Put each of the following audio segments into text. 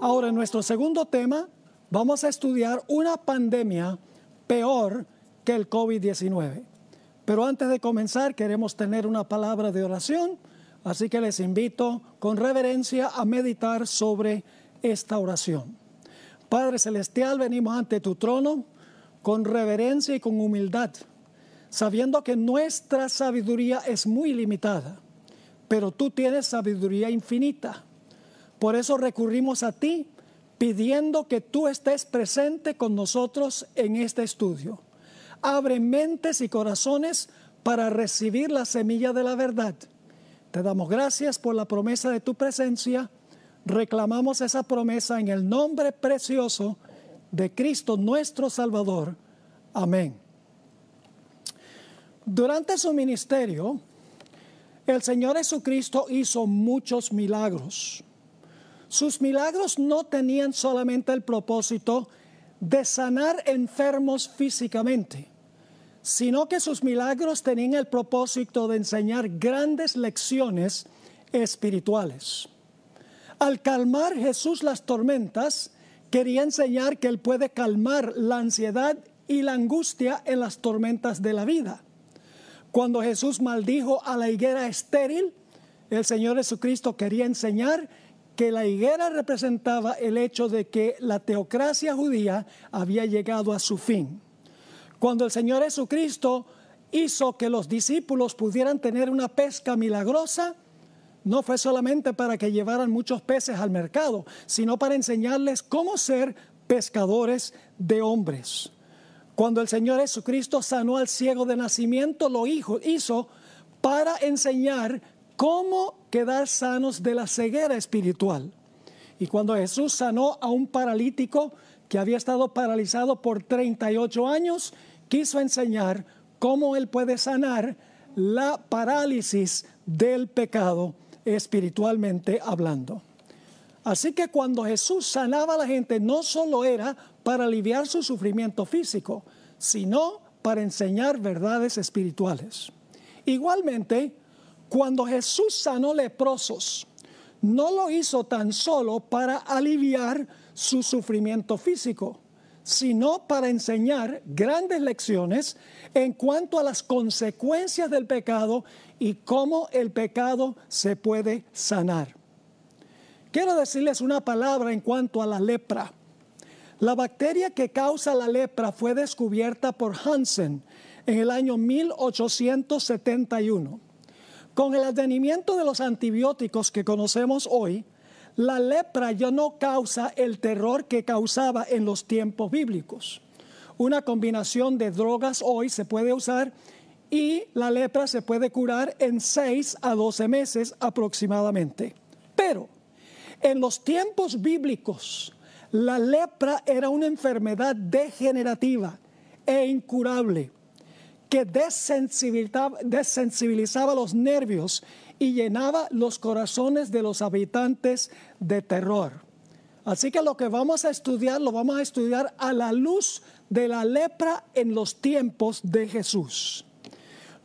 Ahora, en nuestro segundo tema, vamos a estudiar una pandemia peor que el COVID-19. Pero antes de comenzar, queremos tener una palabra de oración, así que les invito con reverencia a meditar sobre esta oración. Padre Celestial, venimos ante tu trono con reverencia y con humildad, sabiendo que nuestra sabiduría es muy limitada, pero tú tienes sabiduría infinita. Por eso recurrimos a ti pidiendo que tú estés presente con nosotros en este estudio. Abre mentes y corazones para recibir la semilla de la verdad. Te damos gracias por la promesa de tu presencia. Reclamamos esa promesa en el nombre precioso de Cristo nuestro Salvador. Amén. Durante su ministerio, el Señor Jesucristo hizo muchos milagros. Sus milagros no tenían solamente el propósito de sanar enfermos físicamente, sino que sus milagros tenían el propósito de enseñar grandes lecciones espirituales. Al calmar Jesús las tormentas, quería enseñar que Él puede calmar la ansiedad y la angustia en las tormentas de la vida. Cuando Jesús maldijo a la higuera estéril, el Señor Jesucristo quería enseñar que la higuera representaba el hecho de que la teocracia judía había llegado a su fin. Cuando el Señor Jesucristo hizo que los discípulos pudieran tener una pesca milagrosa, no fue solamente para que llevaran muchos peces al mercado, sino para enseñarles cómo ser pescadores de hombres. Cuando el Señor Jesucristo sanó al ciego de nacimiento, lo hizo para enseñar cómo quedar sanos de la ceguera espiritual. Y cuando Jesús sanó a un paralítico que había estado paralizado por 38 años, quiso enseñar cómo él puede sanar la parálisis del pecado espiritualmente hablando. Así que cuando Jesús sanaba a la gente no solo era para aliviar su sufrimiento físico, sino para enseñar verdades espirituales. Igualmente, cuando Jesús sanó leprosos, no lo hizo tan solo para aliviar su sufrimiento físico, sino para enseñar grandes lecciones en cuanto a las consecuencias del pecado y cómo el pecado se puede sanar. Quiero decirles una palabra en cuanto a la lepra. La bacteria que causa la lepra fue descubierta por Hansen en el año 1871. Con el advenimiento de los antibióticos que conocemos hoy, la lepra ya no causa el terror que causaba en los tiempos bíblicos. Una combinación de drogas hoy se puede usar y la lepra se puede curar en 6 a 12 meses aproximadamente. Pero en los tiempos bíblicos, la lepra era una enfermedad degenerativa e incurable que desensibilizaba, los nervios y llenaba los corazones de los habitantes de terror. Así que lo que vamos a estudiar lo vamos a estudiar a la luz de la lepra en los tiempos de Jesús.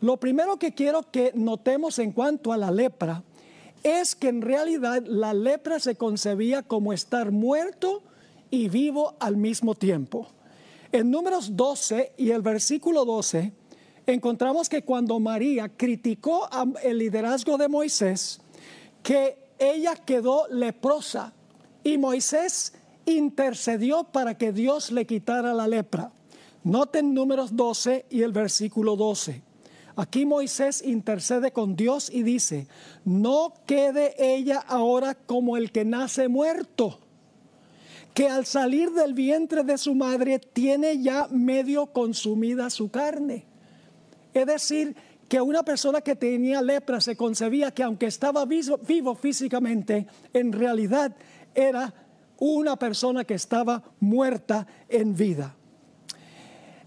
Lo primero que quiero que notemos en cuanto a la lepra es que en realidad la lepra se concebía como estar muerto y vivo al mismo tiempo. En números 12 y el versículo 12 encontramos que cuando María criticó el liderazgo de Moisés, que ella quedó leprosa y Moisés intercedió para que Dios le quitara la lepra. Noten números 12 y el versículo 12. Aquí Moisés intercede con Dios y dice, no quede ella ahora como el que nace muerto, que al salir del vientre de su madre tiene ya medio consumida su carne. Es decir, que una persona que tenía lepra se concebía que aunque estaba vivo, físicamente, en realidad era una persona que estaba muerta en vida.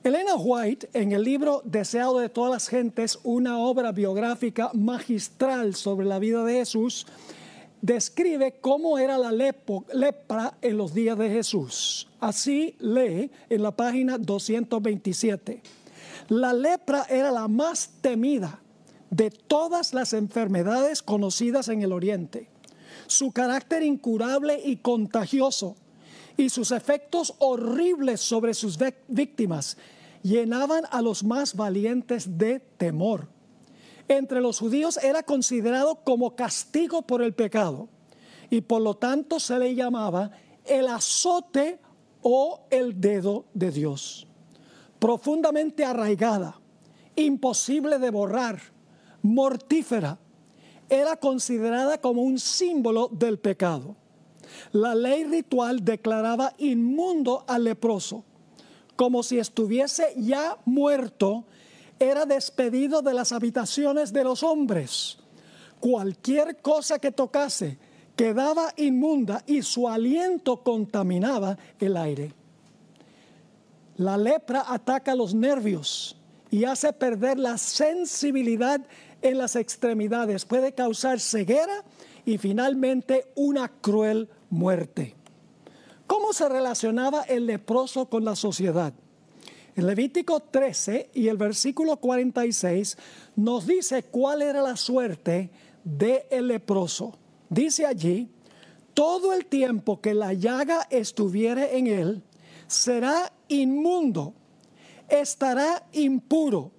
Elena White, en el libro Deseado de todas las gentes, una obra biográfica magistral sobre la vida de Jesús, describe cómo era la lepra en los días de Jesús. Así lee en la página 227. La lepra era la más temida de todas las enfermedades conocidas en el Oriente. Su carácter incurable y contagioso y sus efectos horribles sobre sus víctimas llenaban a los más valientes de temor. Entre los judíos era considerado como castigo por el pecado y por lo tanto se le llamaba el azote o el dedo de Dios profundamente arraigada, imposible de borrar, mortífera, era considerada como un símbolo del pecado. La ley ritual declaraba inmundo al leproso, como si estuviese ya muerto, era despedido de las habitaciones de los hombres. Cualquier cosa que tocase quedaba inmunda y su aliento contaminaba el aire. La lepra ataca los nervios y hace perder la sensibilidad en las extremidades. Puede causar ceguera y finalmente una cruel muerte. ¿Cómo se relacionaba el leproso con la sociedad? El Levítico 13 y el versículo 46 nos dice cuál era la suerte del leproso. Dice allí, todo el tiempo que la llaga estuviere en él, será inmundo, estará impuro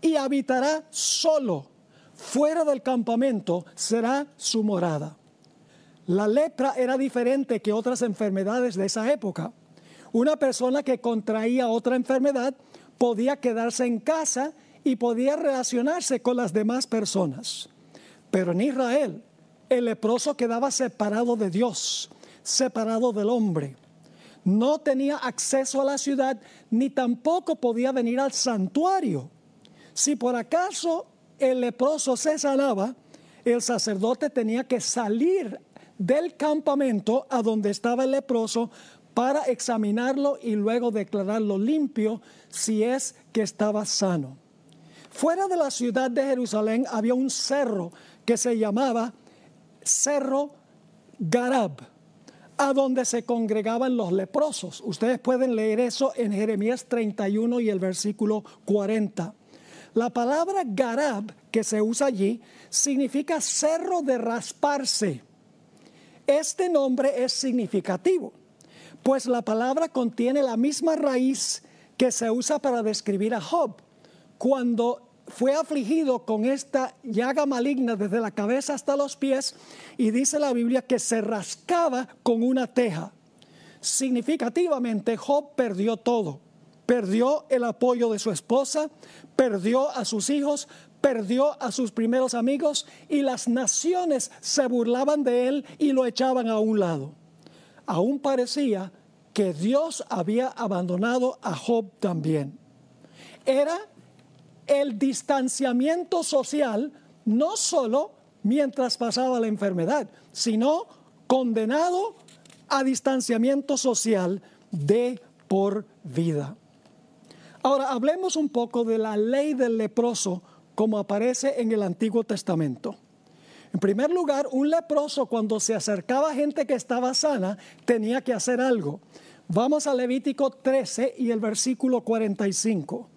y habitará solo, fuera del campamento será su morada. La lepra era diferente que otras enfermedades de esa época. Una persona que contraía otra enfermedad podía quedarse en casa y podía relacionarse con las demás personas. Pero en Israel, el leproso quedaba separado de Dios, separado del hombre no tenía acceso a la ciudad ni tampoco podía venir al santuario. Si por acaso el leproso se sanaba, el sacerdote tenía que salir del campamento a donde estaba el leproso para examinarlo y luego declararlo limpio si es que estaba sano. Fuera de la ciudad de Jerusalén había un cerro que se llamaba Cerro Garab a donde se congregaban los leprosos. Ustedes pueden leer eso en Jeremías 31 y el versículo 40. La palabra Garab, que se usa allí, significa cerro de rasparse. Este nombre es significativo, pues la palabra contiene la misma raíz que se usa para describir a Job, cuando fue afligido con esta llaga maligna desde la cabeza hasta los pies y dice la Biblia que se rascaba con una teja. Significativamente Job perdió todo. Perdió el apoyo de su esposa, perdió a sus hijos, perdió a sus primeros amigos y las naciones se burlaban de él y lo echaban a un lado. Aún parecía que Dios había abandonado a Job también. Era el distanciamiento social, no solo mientras pasaba la enfermedad, sino condenado a distanciamiento social de por vida. Ahora, hablemos un poco de la ley del leproso como aparece en el Antiguo Testamento. En primer lugar, un leproso cuando se acercaba a gente que estaba sana tenía que hacer algo. Vamos a Levítico 13 y el versículo 45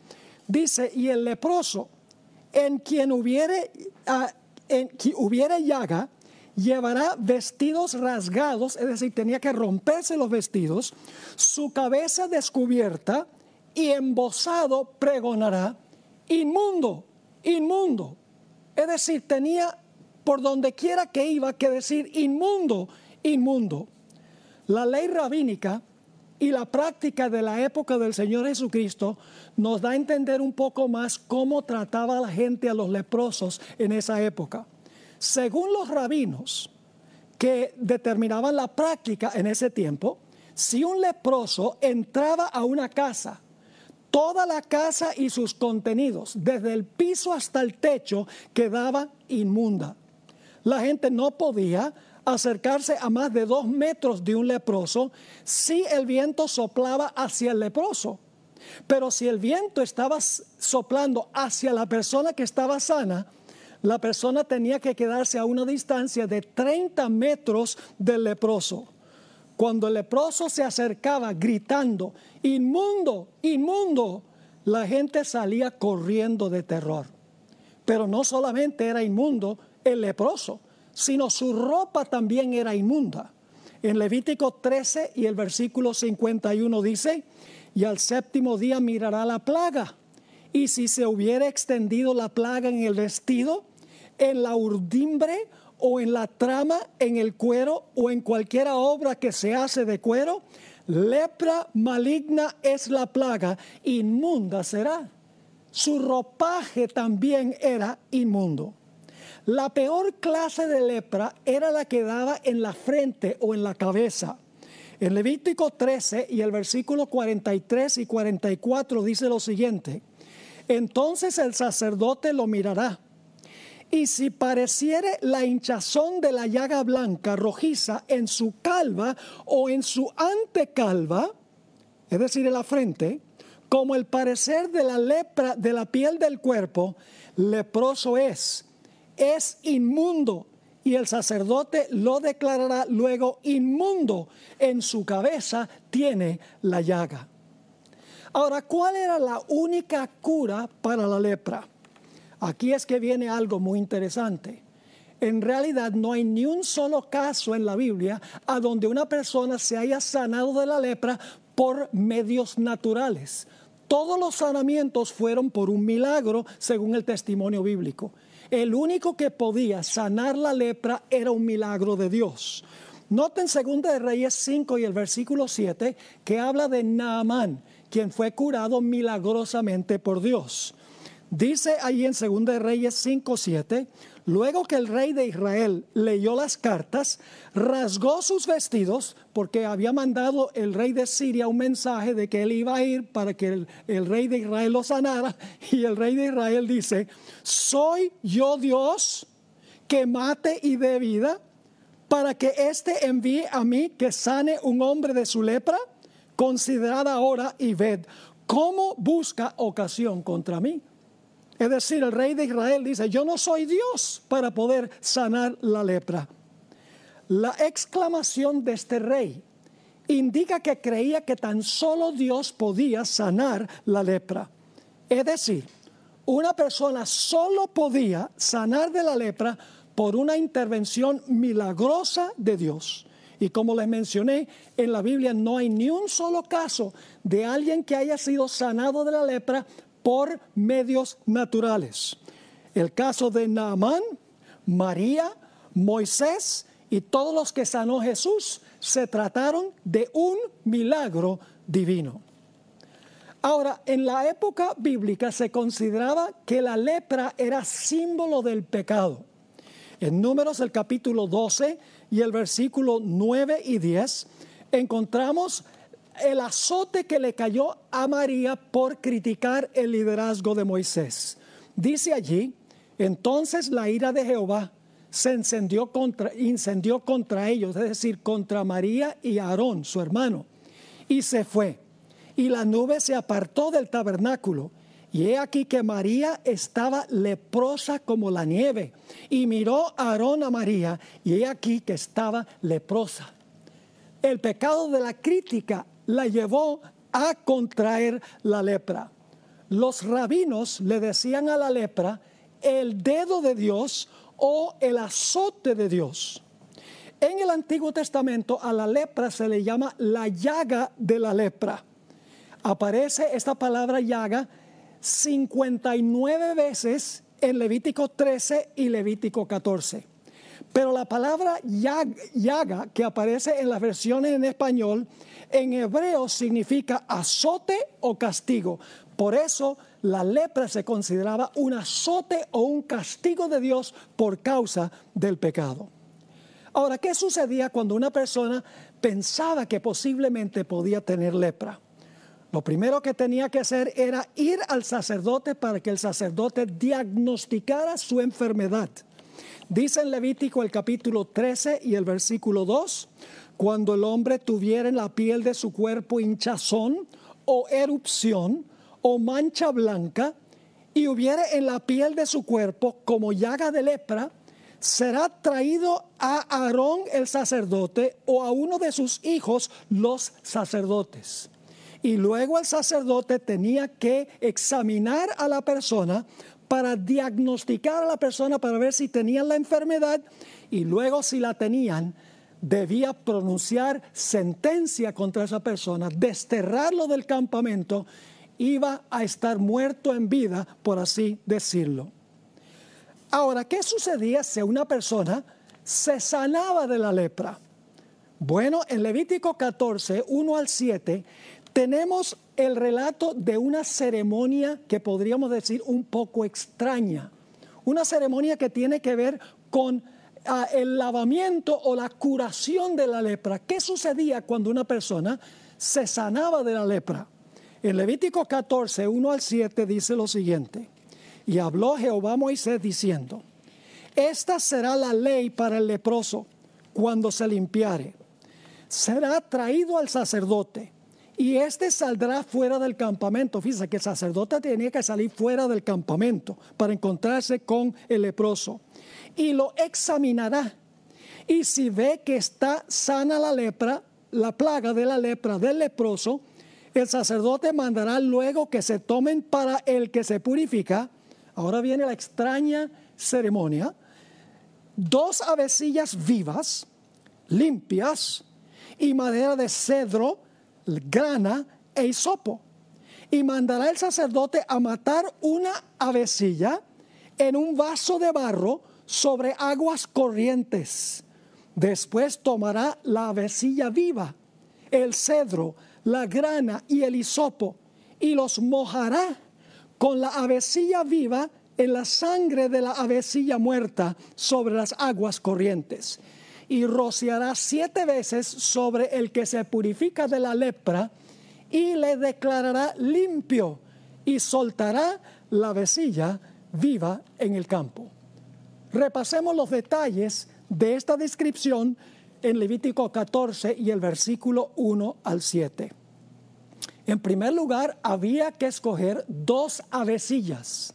dice, y el leproso, en quien hubiere, ah, en llaga, llevará vestidos rasgados, es decir, tenía que romperse los vestidos, su cabeza descubierta y embozado pregonará, inmundo, inmundo. Es decir, tenía por donde quiera que iba que decir inmundo, inmundo. La ley rabínica y la práctica de la época del Señor Jesucristo nos da a entender un poco más cómo trataba la gente a los leprosos en esa época. Según los rabinos que determinaban la práctica en ese tiempo, si un leproso entraba a una casa, toda la casa y sus contenidos, desde el piso hasta el techo, quedaba inmunda. La gente no podía acercarse a más de dos metros de un leproso si el viento soplaba hacia el leproso. Pero si el viento estaba soplando hacia la persona que estaba sana, la persona tenía que quedarse a una distancia de 30 metros del leproso. Cuando el leproso se acercaba gritando, inmundo, inmundo, la gente salía corriendo de terror. Pero no solamente era inmundo el leproso, sino su ropa también era inmunda. En Levítico 13 y el versículo 51 dice, y al séptimo día mirará la plaga, y si se hubiera extendido la plaga en el vestido, en la urdimbre o en la trama, en el cuero o en cualquiera obra que se hace de cuero, lepra maligna es la plaga, inmunda será. Su ropaje también era inmundo. La peor clase de lepra era la que daba en la frente o en la cabeza. En Levítico 13 y el versículo 43 y 44 dice lo siguiente, entonces el sacerdote lo mirará y si pareciere la hinchazón de la llaga blanca rojiza en su calva o en su antecalva, es decir, en la frente, como el parecer de la lepra de la piel del cuerpo, leproso es es inmundo y el sacerdote lo declarará luego inmundo. En su cabeza tiene la llaga. Ahora, ¿cuál era la única cura para la lepra? Aquí es que viene algo muy interesante. En realidad no hay ni un solo caso en la Biblia a donde una persona se haya sanado de la lepra por medios naturales. Todos los sanamientos fueron por un milagro según el testimonio bíblico. El único que podía sanar la lepra era un milagro de Dios. Noten 2 de Reyes 5 y el versículo 7 que habla de Naamán, quien fue curado milagrosamente por Dios. Dice ahí en 2 de Reyes 5, 7, Luego que el rey de Israel leyó las cartas, rasgó sus vestidos porque había mandado el rey de Siria un mensaje de que él iba a ir para que el, rey de Israel lo sanara. Y el rey de Israel dice, soy yo Dios que mate y dé vida para que éste envíe a mí que sane un hombre de su lepra. Considerad ahora y ved cómo busca ocasión contra mí. Es decir, el rey de Israel dice, yo no soy Dios para poder sanar la lepra. La exclamación de este rey indica que creía que tan solo Dios podía sanar la lepra. Es decir, una persona solo podía sanar de la lepra por una intervención milagrosa de Dios. Y como les mencioné, en la Biblia no hay ni un solo caso de alguien que haya sido sanado de la lepra por medios naturales. El caso de Naamán, María, Moisés y todos los que sanó Jesús se trataron de un milagro divino. Ahora, en la época bíblica se consideraba que la lepra era símbolo del pecado. En Números el capítulo 12 y el versículo 9 y 10 encontramos el azote que le cayó a María por criticar el liderazgo de Moisés. Dice allí, entonces la ira de Jehová se encendió contra, incendió contra ellos, es decir, contra María y Aarón, su hermano, y se fue. Y la nube se apartó del tabernáculo. Y he aquí que María estaba leprosa como la nieve. Y miró Aarón a María, y he aquí que estaba leprosa. El pecado de la crítica la llevó a contraer la lepra. Los rabinos le decían a la lepra el dedo de Dios o el azote de Dios. En el Antiguo Testamento a la lepra se le llama la llaga de la lepra. Aparece esta palabra llaga 59 veces en Levítico 13 y Levítico 14. Pero la palabra llaga, que aparece en las versiones en español en hebreo significa azote o castigo. Por eso la lepra se consideraba un azote o un castigo de Dios por causa del pecado. Ahora, ¿qué sucedía cuando una persona pensaba que posiblemente podía tener lepra? Lo primero que tenía que hacer era ir al sacerdote para que el sacerdote diagnosticara su enfermedad. Dice en Levítico el capítulo 13 y el versículo 2, cuando el hombre tuviera en la piel de su cuerpo hinchazón o erupción o mancha blanca y hubiere en la piel de su cuerpo como llaga de lepra, será traído a Aarón el sacerdote o a uno de sus hijos los sacerdotes. Y luego el sacerdote tenía que examinar a la persona para diagnosticar a la persona, para ver si tenían la enfermedad y luego si la tenían, debía pronunciar sentencia contra esa persona, desterrarlo del campamento, iba a estar muerto en vida, por así decirlo. Ahora, ¿qué sucedía si una persona se sanaba de la lepra? Bueno, en Levítico 14, 1 al 7, tenemos el relato de una ceremonia que podríamos decir un poco extraña. Una ceremonia que tiene que ver con el lavamiento o la curación de la lepra. ¿Qué sucedía cuando una persona se sanaba de la lepra? En Levítico 14, 1 al 7 dice lo siguiente, y habló Jehová a Moisés diciendo, esta será la ley para el leproso cuando se limpiare. Será traído al sacerdote y éste saldrá fuera del campamento. Fíjense que el sacerdote tenía que salir fuera del campamento para encontrarse con el leproso y lo examinará. Y si ve que está sana la lepra, la plaga de la lepra del leproso, el sacerdote mandará luego que se tomen para el que se purifica. Ahora viene la extraña ceremonia. Dos avecillas vivas, limpias, y madera de cedro, grana e hisopo. Y mandará el sacerdote a matar una avecilla en un vaso de barro sobre aguas corrientes. Después tomará la avecilla viva, el cedro, la grana y el hisopo, y los mojará con la avecilla viva en la sangre de la avecilla muerta sobre las aguas corrientes. Y rociará siete veces sobre el que se purifica de la lepra y le declarará limpio y soltará la avecilla viva en el campo. Repasemos los detalles de esta descripción en Levítico 14 y el versículo 1 al 7. En primer lugar, había que escoger dos avecillas.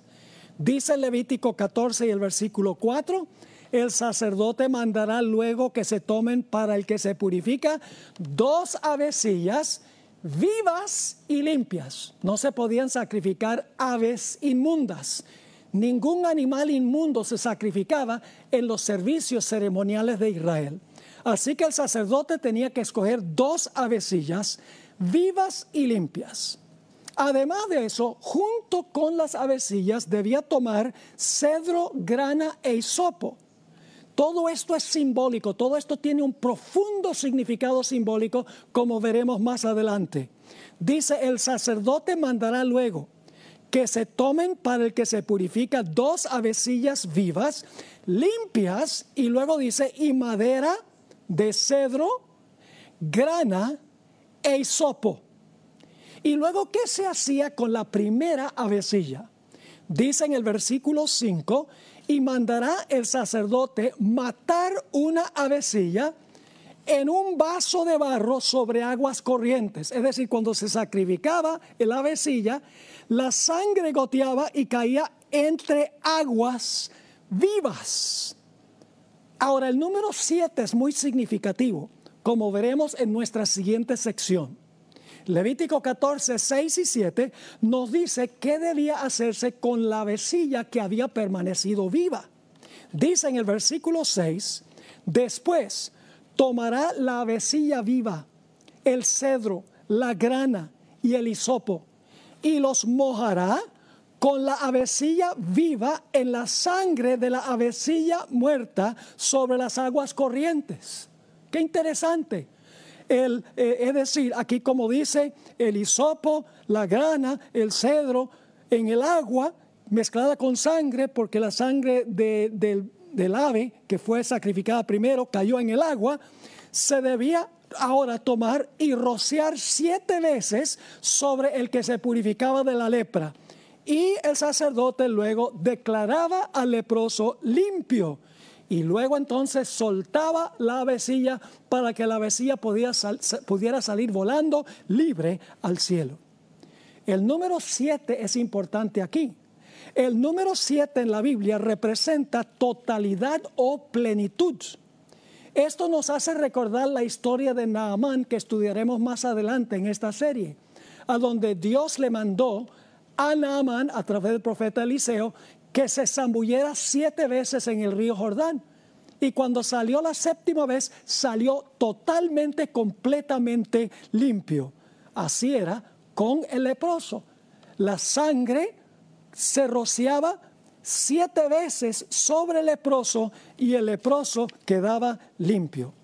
Dice Levítico 14 y el versículo 4, el sacerdote mandará luego que se tomen para el que se purifica dos avecillas vivas y limpias. No se podían sacrificar aves inmundas ningún animal inmundo se sacrificaba en los servicios ceremoniales de Israel. Así que el sacerdote tenía que escoger dos avecillas vivas y limpias. Además de eso, junto con las avecillas debía tomar cedro, grana e hisopo. Todo esto es simbólico, todo esto tiene un profundo significado simbólico, como veremos más adelante. Dice, el sacerdote mandará luego que se tomen para el que se purifica dos avecillas vivas, limpias, y luego dice, y madera de cedro, grana e hisopo. Y luego, ¿qué se hacía con la primera avecilla? Dice en el versículo 5, y mandará el sacerdote matar una avecilla en un vaso de barro sobre aguas corrientes. Es decir, cuando se sacrificaba el avecilla, la sangre goteaba y caía entre aguas vivas. Ahora, el número 7 es muy significativo, como veremos en nuestra siguiente sección. Levítico 14, 6 y 7 nos dice qué debía hacerse con la vecilla que había permanecido viva. Dice en el versículo 6, después tomará la vecilla viva, el cedro, la grana y el hisopo y los mojará con la avecilla viva en la sangre de la avecilla muerta sobre las aguas corrientes. Qué interesante. El, eh, es decir, aquí como dice el hisopo, la grana, el cedro, en el agua mezclada con sangre, porque la sangre del ave que fue sacrificada primero cayó en el agua, se debía ahora tomar y rociar siete veces sobre el que se purificaba de la lepra. Y el sacerdote luego declaraba al leproso limpio. Y luego entonces soltaba la vecilla para que la vecilla pudiera salir volando libre al cielo. El número siete es importante aquí. El número siete en la Biblia representa totalidad o plenitud. Esto nos hace recordar la historia de Naamán que estudiaremos más adelante en esta serie, a donde Dios le mandó a Naamán a través del profeta Eliseo que se zambulliera siete veces en el río Jordán. Y cuando salió la séptima vez, salió totalmente, completamente limpio. Así era con el leproso. La sangre se rociaba siete veces sobre el leproso y el leproso quedaba limpio.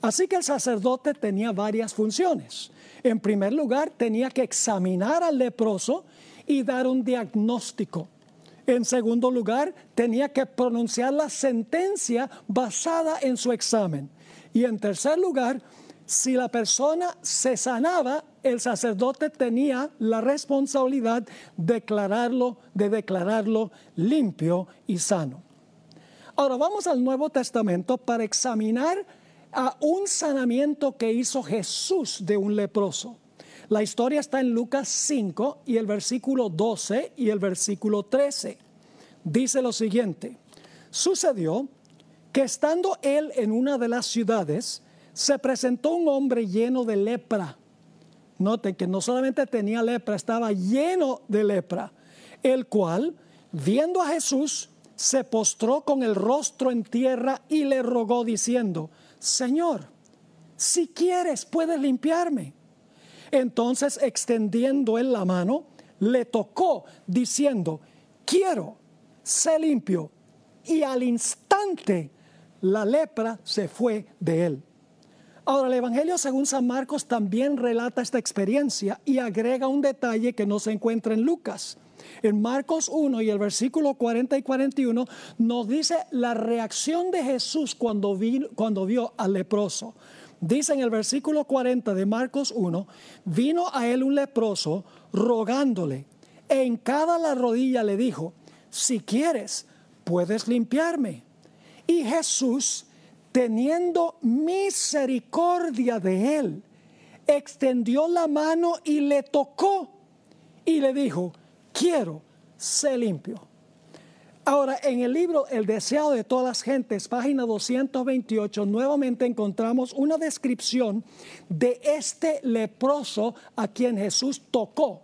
Así que el sacerdote tenía varias funciones. En primer lugar, tenía que examinar al leproso y dar un diagnóstico. En segundo lugar, tenía que pronunciar la sentencia basada en su examen. Y en tercer lugar, si la persona se sanaba, el sacerdote tenía la responsabilidad de declararlo, de declararlo limpio y sano. Ahora vamos al Nuevo Testamento para examinar a un sanamiento que hizo Jesús de un leproso. La historia está en Lucas 5 y el versículo 12 y el versículo 13. Dice lo siguiente, sucedió que estando él en una de las ciudades, se presentó un hombre lleno de lepra noten que no solamente tenía lepra, estaba lleno de lepra, el cual, viendo a Jesús, se postró con el rostro en tierra y le rogó diciendo, Señor, si quieres, puedes limpiarme. Entonces, extendiendo él la mano, le tocó diciendo, quiero, sé limpio. Y al instante la lepra se fue de él. Ahora, el Evangelio según San Marcos también relata esta experiencia y agrega un detalle que no se encuentra en Lucas. En Marcos 1 y el versículo 40 y 41 nos dice la reacción de Jesús cuando, vio al leproso. Dice en el versículo 40 de Marcos 1, vino a él un leproso rogándole. En cada la rodilla le dijo, si quieres, puedes limpiarme. Y Jesús teniendo misericordia de él, extendió la mano y le tocó y le dijo, quiero, ser limpio. Ahora, en el libro El deseado de todas las gentes, página 228, nuevamente encontramos una descripción de este leproso a quien Jesús tocó.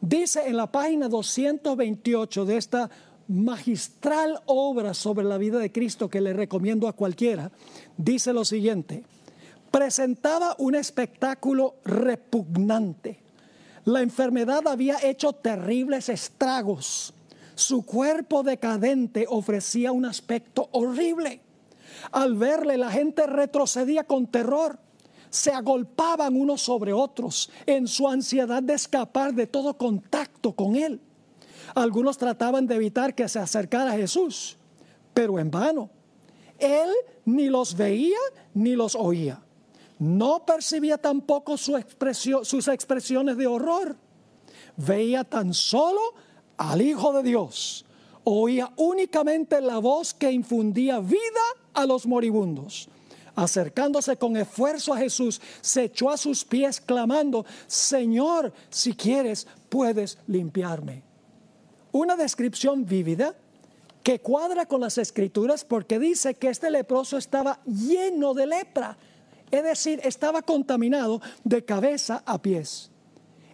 Dice en la página 228 de esta magistral obra sobre la vida de Cristo que le recomiendo a cualquiera, dice lo siguiente, presentaba un espectáculo repugnante. La enfermedad había hecho terribles estragos. Su cuerpo decadente ofrecía un aspecto horrible. Al verle la gente retrocedía con terror. Se agolpaban unos sobre otros en su ansiedad de escapar de todo contacto con él. Algunos trataban de evitar que se acercara a Jesús, pero en vano. Él ni los veía ni los oía. No percibía tampoco sus expresiones de horror. Veía tan solo al Hijo de Dios. Oía únicamente la voz que infundía vida a los moribundos. Acercándose con esfuerzo a Jesús, se echó a sus pies clamando, Señor, si quieres, puedes limpiarme una descripción vívida que cuadra con las escrituras porque dice que este leproso estaba lleno de lepra, es decir, estaba contaminado de cabeza a pies.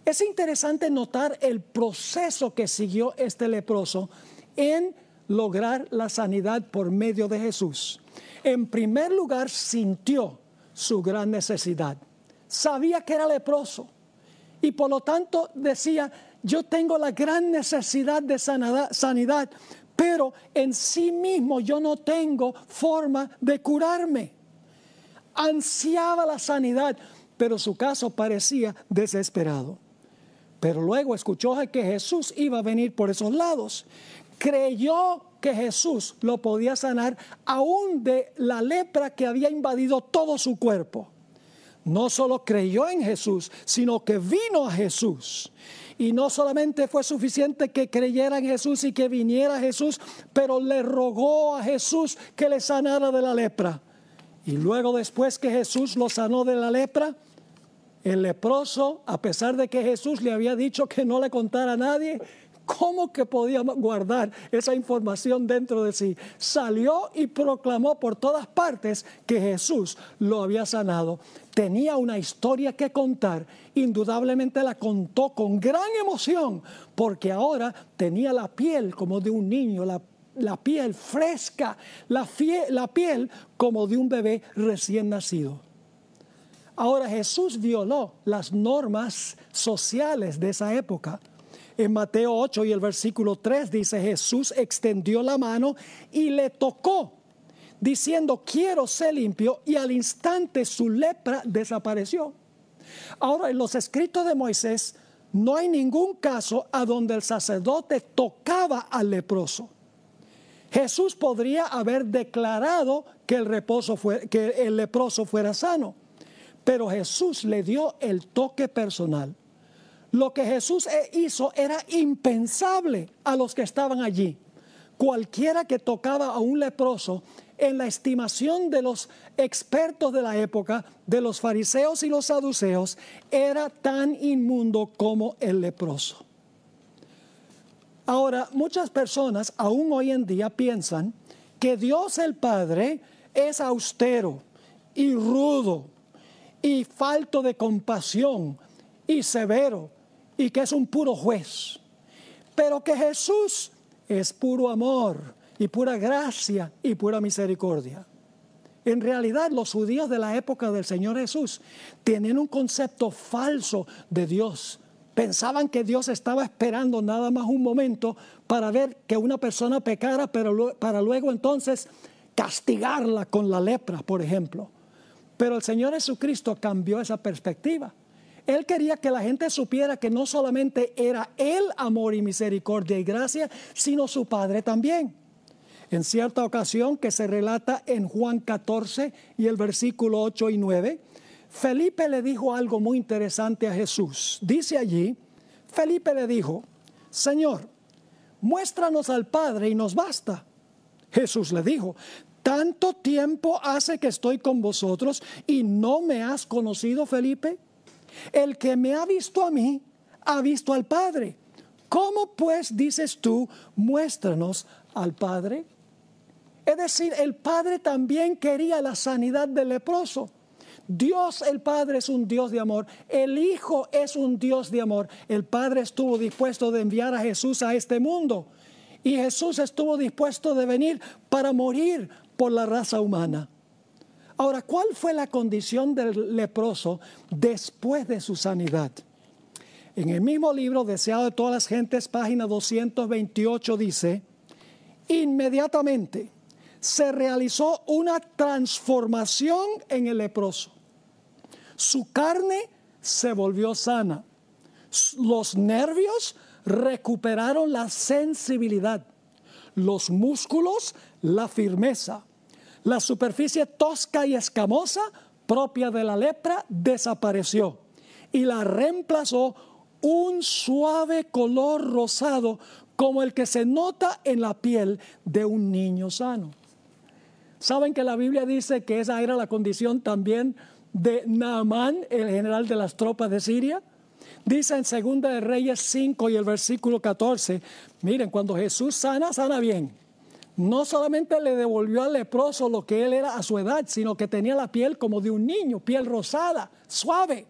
Es interesante notar el proceso que siguió este leproso en lograr la sanidad por medio de Jesús. En primer lugar, sintió su gran necesidad. Sabía que era leproso y por lo tanto decía, yo tengo la gran necesidad de sanidad, pero en sí mismo yo no tengo forma de curarme. Ansiaba la sanidad, pero su caso parecía desesperado. Pero luego escuchó que Jesús iba a venir por esos lados. Creyó que Jesús lo podía sanar aún de la lepra que había invadido todo su cuerpo. No solo creyó en Jesús, sino que vino a Jesús y no solamente fue suficiente que creyera en Jesús y que viniera Jesús, pero le rogó a Jesús que le sanara de la lepra. Y luego después que Jesús lo sanó de la lepra, el leproso, a pesar de que Jesús le había dicho que no le contara a nadie, ¿Cómo que podía guardar esa información dentro de sí? Salió y proclamó por todas partes que Jesús lo había sanado. Tenía una historia que contar. Indudablemente la contó con gran emoción porque ahora tenía la piel como de un niño, la piel fresca, la, piel como de un bebé recién nacido. Ahora Jesús violó las normas sociales de esa época en Mateo 8 y el versículo 3 dice, Jesús extendió la mano y le tocó, diciendo, quiero ser limpio, y al instante su lepra desapareció. Ahora, en los escritos de Moisés, no hay ningún caso a donde el sacerdote tocaba al leproso. Jesús podría haber declarado que el, reposo fue, que el leproso fuera sano, pero Jesús le dio el toque personal. Lo que Jesús e hizo era impensable a los que estaban allí. Cualquiera que tocaba a un leproso, en la estimación de los expertos de la época, de los fariseos y los saduceos, era tan inmundo como el leproso. Ahora, muchas personas aún hoy en día piensan que Dios el Padre es austero y rudo y falto de compasión y severo y que es un puro juez, pero que Jesús es puro amor y pura gracia y pura misericordia. En realidad los judíos de la época del Señor Jesús tienen un concepto falso de Dios. Pensaban que Dios estaba esperando nada más un momento para ver que una persona pecara, pero para luego entonces castigarla con la lepra, por ejemplo. Pero el Señor Jesucristo cambió esa perspectiva. Él quería que la gente supiera que no solamente era Él amor y misericordia y gracia, sino su Padre también. En cierta ocasión que se relata en Juan 14 y el versículo 8 y 9, Felipe le dijo algo muy interesante a Jesús. Dice allí, Felipe le dijo, Señor, muéstranos al Padre y nos basta. Jesús le dijo, tanto tiempo hace que estoy con vosotros y no me has conocido, Felipe. El que me ha visto a mí, ha visto al Padre. ¿Cómo pues dices tú, muéstranos al Padre? Es decir, el Padre también quería la sanidad del leproso. Dios el Padre es un Dios de amor, el Hijo es un Dios de amor. El Padre estuvo dispuesto de enviar a Jesús a este mundo y Jesús estuvo dispuesto de venir para morir por la raza humana. Ahora, ¿cuál fue la condición del leproso después de su sanidad? En el mismo libro, Deseado de todas las gentes, página 228, dice, inmediatamente se realizó una transformación en el leproso. Su carne se volvió sana. Los nervios recuperaron la sensibilidad. Los músculos, la firmeza la superficie tosca y escamosa propia de la lepra desapareció y la reemplazó un suave color rosado como el que se nota en la piel de un niño sano. Saben que la Biblia dice que esa era la condición también de Naamán, el general de las tropas de Siria. Dice en 2 de Reyes 5 y el versículo 14, miren, cuando Jesús sana, sana bien no solamente le devolvió al leproso lo que él era a su edad, sino que tenía la piel como de un niño, piel rosada, suave.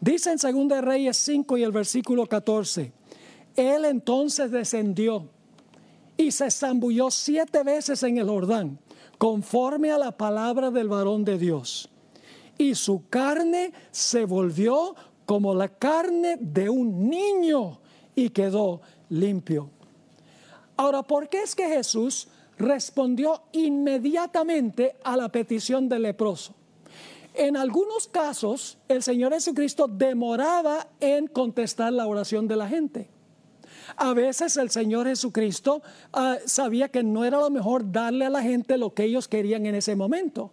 Dice en 2 Reyes 5 y el versículo 14, él entonces descendió y se zambulló siete veces en el Jordán, conforme a la palabra del varón de Dios. Y su carne se volvió como la carne de un niño y quedó limpio. Ahora, ¿por qué es que Jesús respondió inmediatamente a la petición del leproso. En algunos casos, el Señor Jesucristo demoraba en contestar la oración de la gente. A veces el Señor Jesucristo ah, sabía que no era lo mejor darle a la gente lo que ellos querían en ese momento.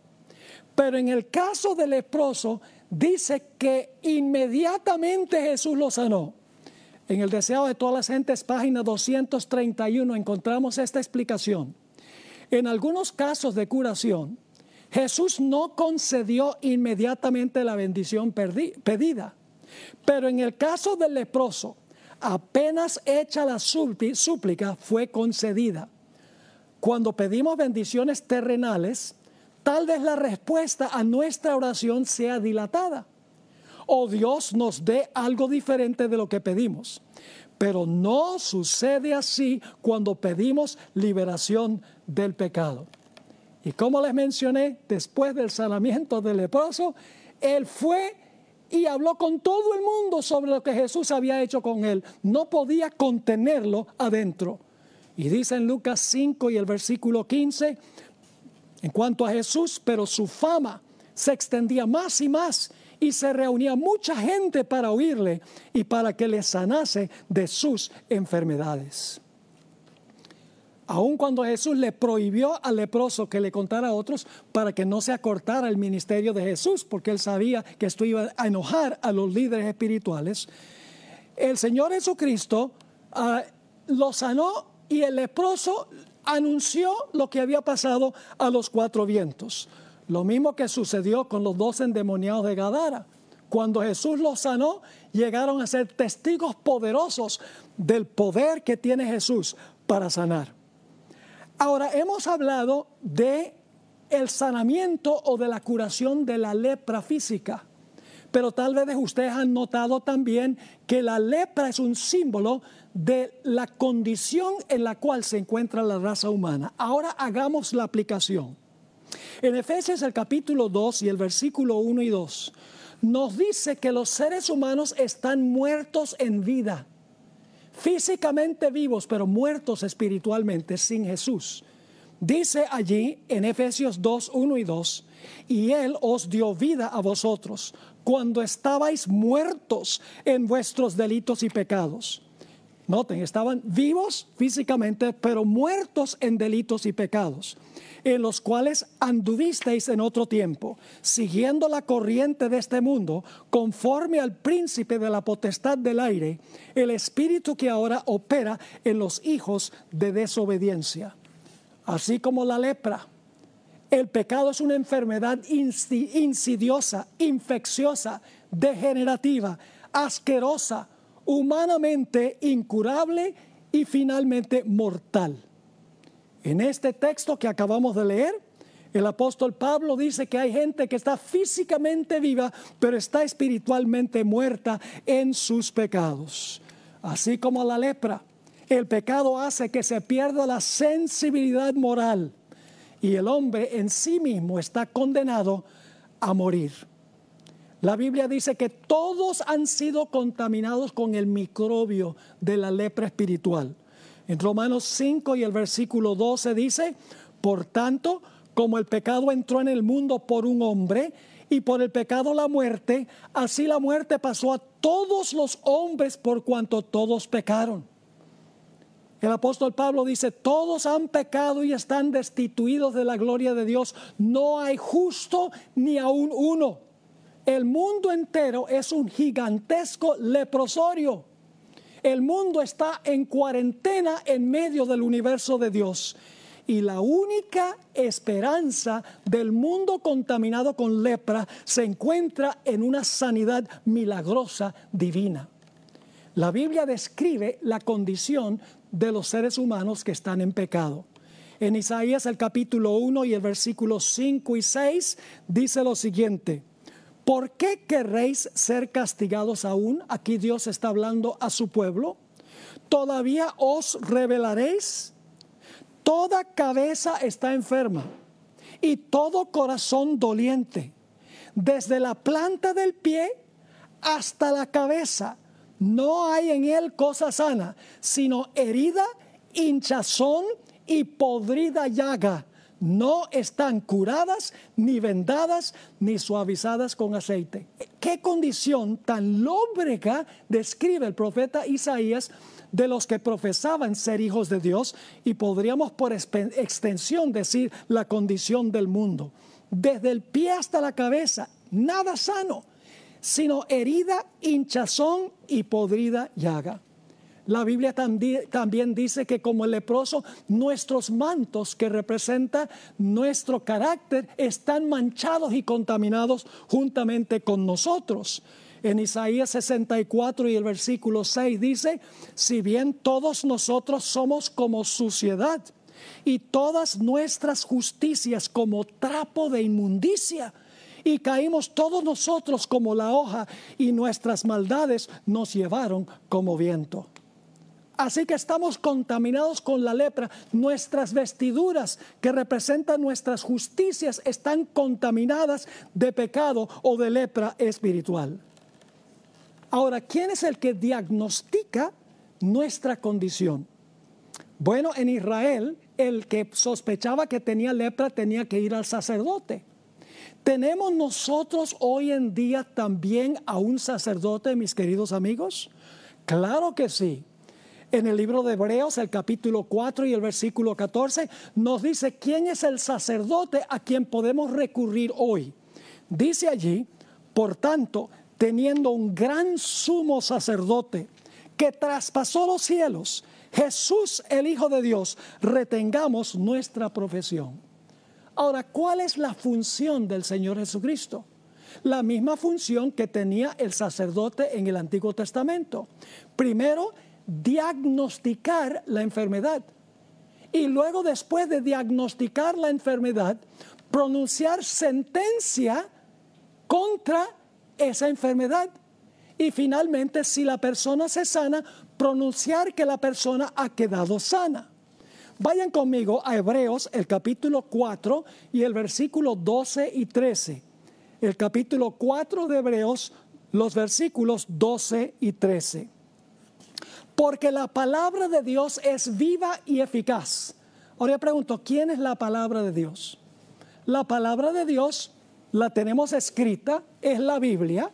Pero en el caso del leproso, dice que inmediatamente Jesús lo sanó. En el deseo de todas las gentes, página 231, encontramos esta explicación. En algunos casos de curación, Jesús no concedió inmediatamente la bendición pedida, pero en el caso del leproso, apenas hecha la súplica, fue concedida. Cuando pedimos bendiciones terrenales, tal vez la respuesta a nuestra oración sea dilatada o Dios nos dé algo diferente de lo que pedimos. Pero no sucede así cuando pedimos liberación del pecado. Y como les mencioné, después del sanamiento del leproso, él fue y habló con todo el mundo sobre lo que Jesús había hecho con él. No podía contenerlo adentro. Y dice en Lucas 5 y el versículo 15, en cuanto a Jesús, pero su fama se extendía más y más y se reunía mucha gente para oírle y para que le sanase de sus enfermedades. Aun cuando Jesús le prohibió al leproso que le contara a otros para que no se acortara el ministerio de Jesús, porque él sabía que esto iba a enojar a los líderes espirituales, el Señor Jesucristo ah, lo sanó y el leproso anunció lo que había pasado a los cuatro vientos. Lo mismo que sucedió con los dos endemoniados de Gadara. Cuando Jesús los sanó, llegaron a ser testigos poderosos del poder que tiene Jesús para sanar. Ahora hemos hablado de el sanamiento o de la curación de la lepra física. Pero tal vez ustedes han notado también que la lepra es un símbolo de la condición en la cual se encuentra la raza humana. Ahora hagamos la aplicación. En Efesios el capítulo 2 y el versículo 1 y 2 nos dice que los seres humanos están muertos en vida, físicamente vivos, pero muertos espiritualmente sin Jesús. Dice allí en Efesios 2, 1 y 2, y Él os dio vida a vosotros cuando estabais muertos en vuestros delitos y pecados. Noten, estaban vivos físicamente, pero muertos en delitos y pecados en los cuales anduvisteis en otro tiempo, siguiendo la corriente de este mundo, conforme al príncipe de la potestad del aire, el espíritu que ahora opera en los hijos de desobediencia, así como la lepra. El pecado es una enfermedad insidiosa, infecciosa, degenerativa, asquerosa, humanamente incurable y finalmente mortal. En este texto que acabamos de leer, el apóstol Pablo dice que hay gente que está físicamente viva, pero está espiritualmente muerta en sus pecados. Así como la lepra, el pecado hace que se pierda la sensibilidad moral y el hombre en sí mismo está condenado a morir. La Biblia dice que todos han sido contaminados con el microbio de la lepra espiritual. En Romanos 5 y el versículo 12 dice, por tanto, como el pecado entró en el mundo por un hombre, y por el pecado la muerte, así la muerte pasó a todos los hombres por cuanto todos pecaron. El apóstol Pablo dice, todos han pecado y están destituidos de la gloria de Dios. No hay justo ni aún uno. El mundo entero es un gigantesco leprosorio. El mundo está en cuarentena en medio del universo de Dios. Y la única esperanza del mundo contaminado con lepra se encuentra en una sanidad milagrosa divina. La Biblia describe la condición de los seres humanos que están en pecado. En Isaías el capítulo 1 y el versículo 5 y 6 dice lo siguiente. ¿Por qué querréis ser castigados aún? Aquí Dios está hablando a su pueblo. ¿Todavía os revelaréis? Toda cabeza está enferma y todo corazón doliente, desde la planta del pie hasta la cabeza. No hay en él cosa sana, sino herida, hinchazón y podrida llaga no están curadas, ni vendadas, ni suavizadas con aceite. ¿Qué condición tan lóbrega describe el profeta Isaías de los que profesaban ser hijos de Dios? Y podríamos por extensión decir la condición del mundo. Desde el pie hasta la cabeza, nada sano, sino herida, hinchazón y podrida llaga. La Biblia también dice que como el leproso, nuestros mantos que representa nuestro carácter están manchados y contaminados juntamente con nosotros. En Isaías 64 y el versículo 6 dice, si bien todos nosotros somos como suciedad y todas nuestras justicias como trapo de inmundicia, y caímos todos nosotros como la hoja y nuestras maldades nos llevaron como viento. Así que estamos contaminados con la lepra. Nuestras vestiduras que representan nuestras justicias están contaminadas de pecado o de lepra espiritual. Ahora, ¿quién es el que diagnostica nuestra condición? Bueno, en Israel, el que sospechaba que tenía lepra tenía que ir al sacerdote. ¿Tenemos nosotros hoy en día también a un sacerdote, mis queridos amigos? Claro que sí en el libro de Hebreos, el capítulo 4 y el versículo 14, nos dice quién es el sacerdote a quien podemos recurrir hoy. Dice allí, por tanto, teniendo un gran sumo sacerdote que traspasó los cielos, Jesús el Hijo de Dios, retengamos nuestra profesión. Ahora, ¿cuál es la función del Señor Jesucristo? La misma función que tenía el sacerdote en el Antiguo Testamento. Primero, diagnosticar la enfermedad. Y luego después de diagnosticar la enfermedad, pronunciar sentencia contra esa enfermedad. Y finalmente, si la persona se sana, pronunciar que la persona ha quedado sana. Vayan conmigo a Hebreos, el capítulo 4 y el versículo 12 y 13. El capítulo 4 de Hebreos, los versículos 12 y 13. Porque la palabra de Dios es viva y eficaz. Ahora pregunto, ¿quién es la palabra de Dios? La palabra de Dios la tenemos escrita, es la Biblia,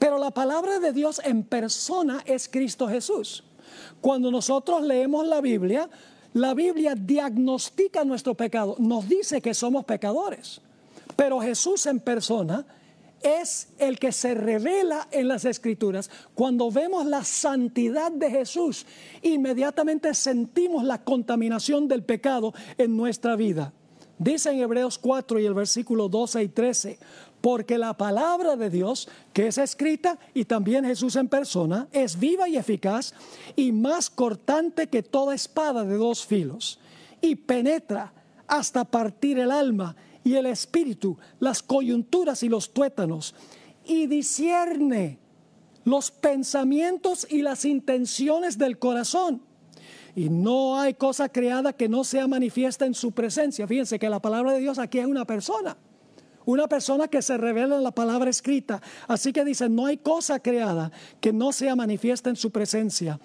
pero la palabra de Dios en persona es Cristo Jesús. Cuando nosotros leemos la Biblia, la Biblia diagnostica nuestro pecado, nos dice que somos pecadores, pero Jesús en persona es el que se revela en las escrituras. Cuando vemos la santidad de Jesús, inmediatamente sentimos la contaminación del pecado en nuestra vida. Dice en Hebreos 4 y el versículo 12 y 13, porque la palabra de Dios, que es escrita y también Jesús en persona, es viva y eficaz y más cortante que toda espada de dos filos y penetra hasta partir el alma y el espíritu, las coyunturas y los tuétanos, y discierne los pensamientos y las intenciones del corazón. Y no hay cosa creada que no sea manifiesta en su presencia. Fíjense que la palabra de Dios aquí es una persona. Una persona que se revela en la palabra escrita. Así que dice, no hay cosa creada que no sea manifiesta en su presencia.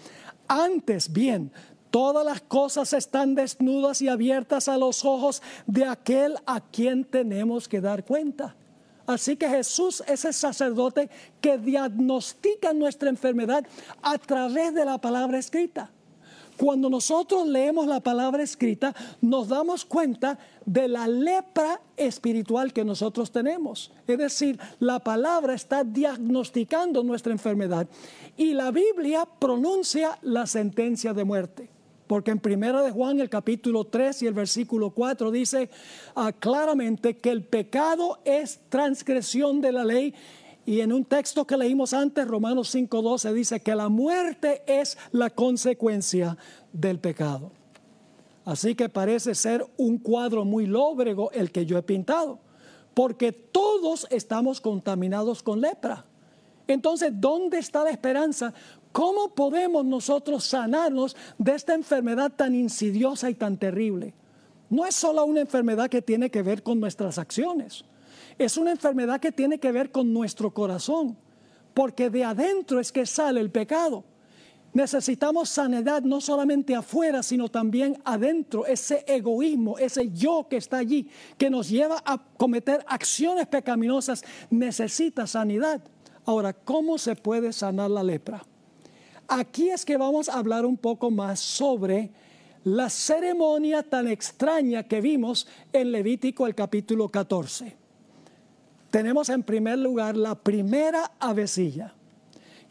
Antes bien, Todas las cosas están desnudas y abiertas a los ojos de aquel a quien tenemos que dar cuenta. Así que Jesús es el sacerdote que diagnostica nuestra enfermedad a través de la palabra escrita. Cuando nosotros leemos la palabra escrita, nos damos cuenta de la lepra espiritual que nosotros tenemos. Es decir, la palabra está diagnosticando nuestra enfermedad y la Biblia pronuncia la sentencia de muerte. Porque en primera de Juan el capítulo 3 y el versículo 4 dice ah, claramente que el pecado es transgresión de la ley y en un texto que leímos antes, Romanos 5.12, dice que la muerte es la consecuencia del pecado. Así que parece ser un cuadro muy lóbrego el que yo he pintado, porque todos estamos contaminados con lepra. Entonces, ¿dónde está la esperanza ¿Cómo podemos nosotros sanarnos de esta enfermedad tan insidiosa y tan terrible? No es solo una enfermedad que tiene que ver con nuestras acciones, es una enfermedad que tiene que ver con nuestro corazón, porque de adentro es que sale el pecado. Necesitamos sanidad no solamente afuera, sino también adentro, ese egoísmo, ese yo que está allí, que nos lleva a cometer acciones pecaminosas, necesita sanidad. Ahora, ¿cómo se puede sanar la lepra? Aquí es que vamos a hablar un poco más sobre la ceremonia tan extraña que vimos en Levítico el capítulo 14. Tenemos en primer lugar la primera avecilla.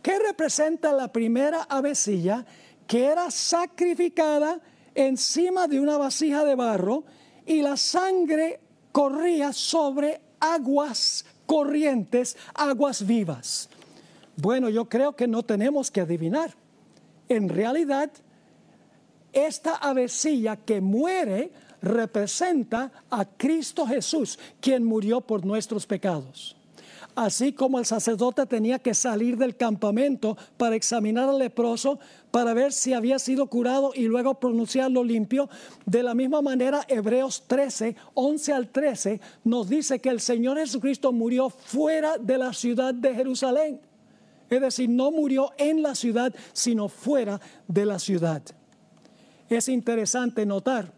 ¿Qué representa la primera avecilla que era sacrificada encima de una vasija de barro y la sangre corría sobre aguas corrientes, aguas vivas? Bueno, yo creo que no tenemos que adivinar. En realidad, esta avecilla que muere representa a Cristo Jesús, quien murió por nuestros pecados. Así como el sacerdote tenía que salir del campamento para examinar al leproso, para ver si había sido curado y luego pronunciarlo limpio, de la misma manera Hebreos 13, 11 al 13 nos dice que el Señor Jesucristo murió fuera de la ciudad de Jerusalén es decir, no murió en la ciudad, sino fuera de la ciudad. Es interesante notar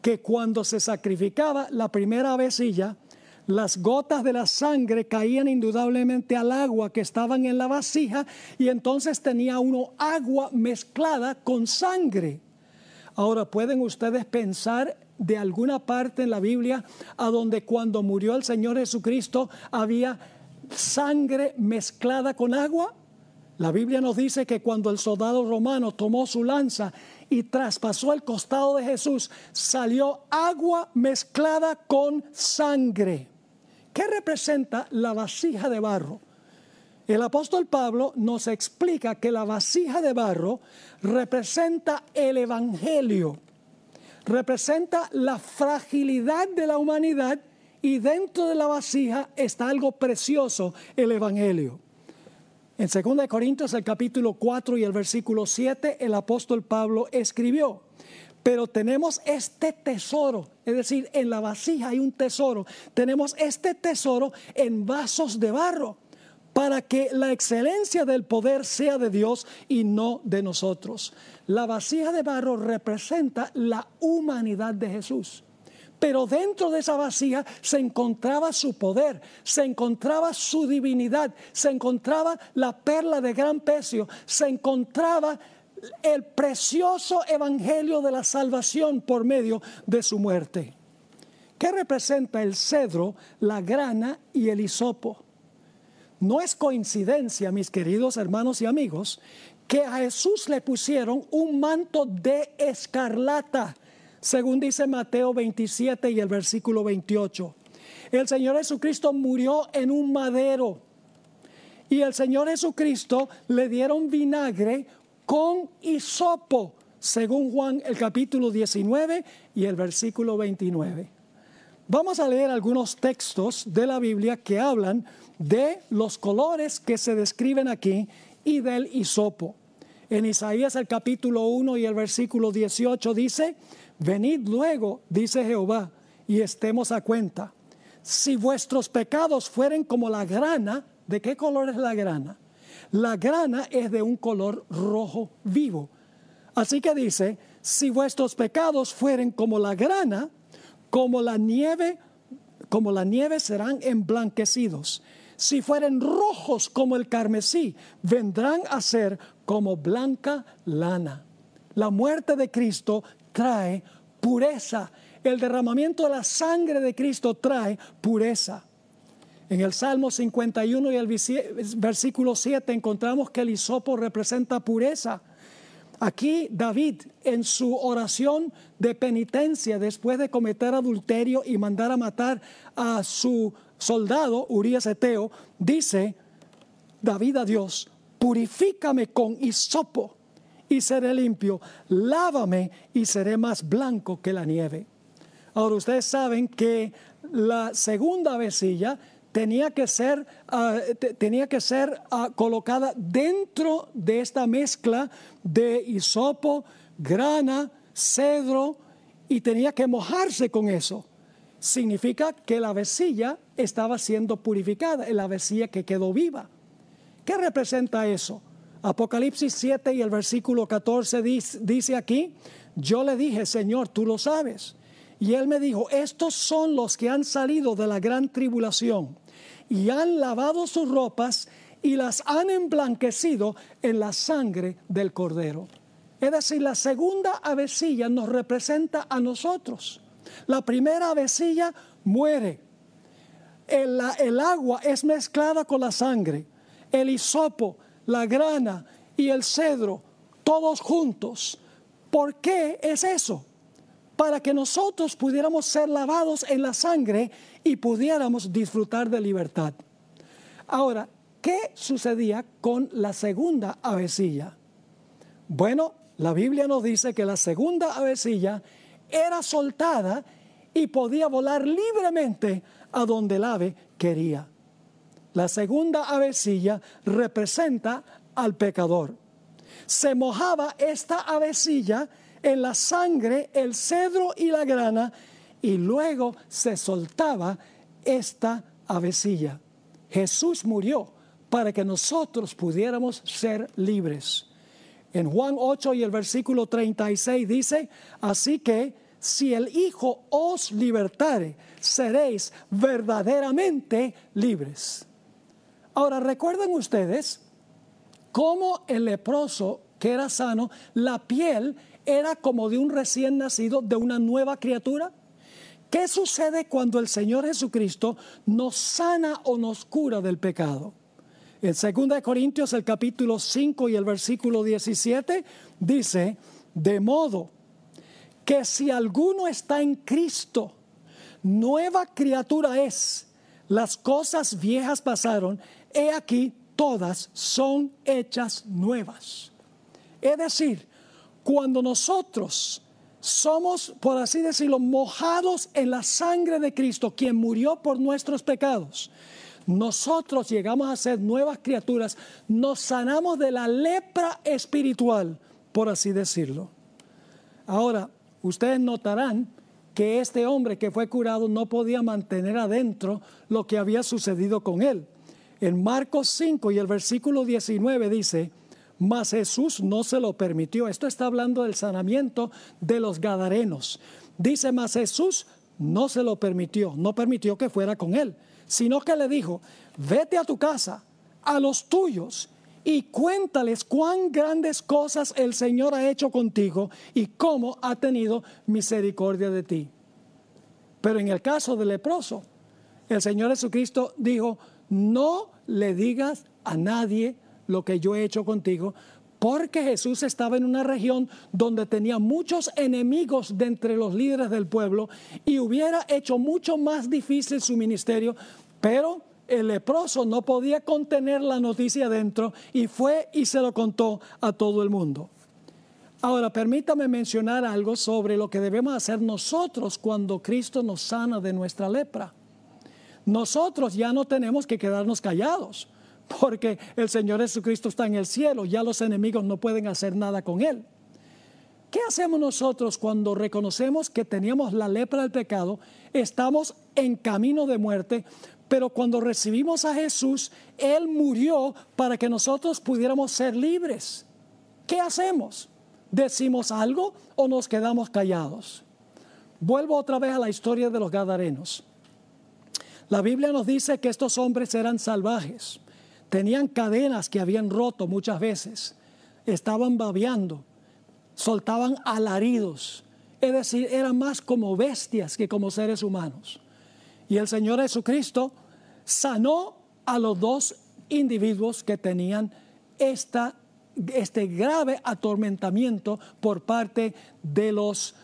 que cuando se sacrificaba la primera avecilla, las gotas de la sangre caían indudablemente al agua que estaban en la vasija y entonces tenía uno agua mezclada con sangre. Ahora, ¿pueden ustedes pensar de alguna parte en la Biblia a donde cuando murió el Señor Jesucristo había sangre mezclada con agua? La Biblia nos dice que cuando el soldado romano tomó su lanza y traspasó el costado de Jesús, salió agua mezclada con sangre. ¿Qué representa la vasija de barro? El apóstol Pablo nos explica que la vasija de barro representa el Evangelio, representa la fragilidad de la humanidad y dentro de la vasija está algo precioso, el Evangelio. En 2 Corintios, el capítulo 4 y el versículo 7, el apóstol Pablo escribió, pero tenemos este tesoro, es decir, en la vasija hay un tesoro, tenemos este tesoro en vasos de barro para que la excelencia del poder sea de Dios y no de nosotros. La vasija de barro representa la humanidad de Jesús pero dentro de esa vacía se encontraba su poder, se encontraba su divinidad, se encontraba la perla de gran precio, se encontraba el precioso evangelio de la salvación por medio de su muerte. ¿Qué representa el cedro, la grana y el hisopo? No es coincidencia, mis queridos hermanos y amigos, que a Jesús le pusieron un manto de escarlata según dice Mateo 27 y el versículo 28. El Señor Jesucristo murió en un madero y el Señor Jesucristo le dieron vinagre con hisopo, según Juan el capítulo 19 y el versículo 29. Vamos a leer algunos textos de la Biblia que hablan de los colores que se describen aquí y del hisopo. En Isaías el capítulo 1 y el versículo 18 dice, Venid luego, dice Jehová, y estemos a cuenta. Si vuestros pecados fueren como la grana, ¿de qué color es la grana? La grana es de un color rojo vivo. Así que dice, si vuestros pecados fueren como la grana, como la nieve, como la nieve serán emblanquecidos. Si fueren rojos como el carmesí, vendrán a ser como blanca lana. La muerte de Cristo trae pureza. El derramamiento de la sangre de Cristo trae pureza. En el Salmo 51 y el versículo 7 encontramos que el hisopo representa pureza. Aquí David, en su oración de penitencia, después de cometer adulterio y mandar a matar a su soldado, Urias Eteo, dice, David a Dios, purifícame con hisopo y seré limpio. Lávame y seré más blanco que la nieve. Ahora ustedes saben que la segunda vecilla tenía que ser, ah, tenía que ser ah, colocada dentro de esta mezcla de hisopo, grana, cedro y tenía que mojarse con eso. Significa que la vecilla estaba siendo purificada, la vecilla que quedó viva. ¿Qué representa eso? Apocalipsis 7 y el versículo 14 dice, aquí, yo le dije, Señor, tú lo sabes. Y él me dijo, estos son los que han salido de la gran tribulación y han lavado sus ropas y las han emblanquecido en la sangre del cordero. Es decir, la segunda avecilla nos representa a nosotros. La primera avecilla muere. El, el agua es mezclada con la sangre. El hisopo la grana y el cedro, todos juntos. ¿Por qué es eso? Para que nosotros pudiéramos ser lavados en la sangre y pudiéramos disfrutar de libertad. Ahora, ¿qué sucedía con la segunda avecilla? Bueno, la Biblia nos dice que la segunda avecilla era soltada y podía volar libremente a donde el ave quería. La segunda avecilla representa al pecador. Se mojaba esta avecilla en la sangre, el cedro y la grana, y luego se soltaba esta avecilla. Jesús murió para que nosotros pudiéramos ser libres. En Juan 8 y el versículo 36 dice, así que si el Hijo os libertare, seréis verdaderamente libres. Ahora, recuerden ustedes cómo el leproso que era sano, la piel era como de un recién nacido, de una nueva criatura. ¿Qué sucede cuando el Señor Jesucristo nos sana o nos cura del pecado? En 2 Corintios, el capítulo 5 y el versículo 17, dice, de modo que si alguno está en Cristo, nueva criatura es, las cosas viejas pasaron he aquí, todas son hechas nuevas. Es decir, cuando nosotros somos, por así decirlo, mojados en la sangre de Cristo, quien murió por nuestros pecados, nosotros llegamos a ser nuevas criaturas, nos sanamos de la lepra espiritual, por así decirlo. Ahora, ustedes notarán que este hombre que fue curado no podía mantener adentro lo que había sucedido con él. En Marcos 5 y el versículo 19 dice, mas Jesús no se lo permitió. Esto está hablando del sanamiento de los Gadarenos. Dice, mas Jesús no se lo permitió, no permitió que fuera con él, sino que le dijo, vete a tu casa, a los tuyos, y cuéntales cuán grandes cosas el Señor ha hecho contigo y cómo ha tenido misericordia de ti. Pero en el caso del leproso, el Señor Jesucristo dijo, no le digas a nadie lo que yo he hecho contigo, porque Jesús estaba en una región donde tenía muchos enemigos de entre los líderes del pueblo y hubiera hecho mucho más difícil su ministerio, pero el leproso no podía contener la noticia dentro y fue y se lo contó a todo el mundo. Ahora, permítame mencionar algo sobre lo que debemos hacer nosotros cuando Cristo nos sana de nuestra lepra. Nosotros ya no tenemos que quedarnos callados, porque el Señor Jesucristo está en el cielo, ya los enemigos no pueden hacer nada con él. ¿Qué hacemos nosotros cuando reconocemos que teníamos la lepra del pecado, estamos en camino de muerte, pero cuando recibimos a Jesús, Él murió para que nosotros pudiéramos ser libres? ¿Qué hacemos? ¿Decimos algo o nos quedamos callados? Vuelvo otra vez a la historia de los Gadarenos. La Biblia nos dice que estos hombres eran salvajes, tenían cadenas que habían roto muchas veces, estaban babeando, soltaban alaridos, es decir, eran más como bestias que como seres humanos. Y el Señor Jesucristo sanó a los dos individuos que tenían esta, este grave atormentamiento por parte de los